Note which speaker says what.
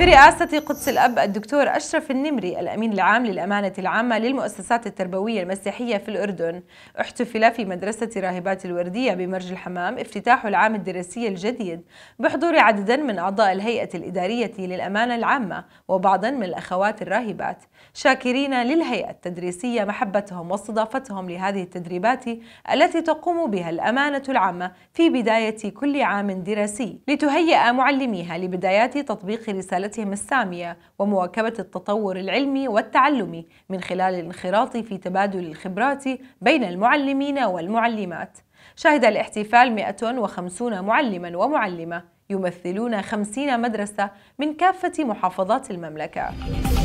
Speaker 1: برئاسة قدس الأب الدكتور أشرف النمري الأمين العام للأمانة العامة للمؤسسات التربوية المسيحية في الأردن احتفل في مدرسة راهبات الوردية بمرج الحمام افتتاح العام الدراسي الجديد بحضور عددا من أعضاء الهيئة الإدارية للأمانة العامة وبعضا من الأخوات الراهبات شاكرين للهيئة التدريسية محبتهم واستضافتهم لهذه التدريبات التي تقوم بها الأمانة العامة في بداية كل عام دراسي لتهيئ معلميها لبدايات تطبيق رسالة مسيرتهم السامية ومواكبة التطور العلمي والتعلمي من خلال الانخراط في تبادل الخبرات بين المعلمين والمعلمات شهد الاحتفال 150 معلما ومعلمة يمثلون 50 مدرسة من كافة محافظات المملكة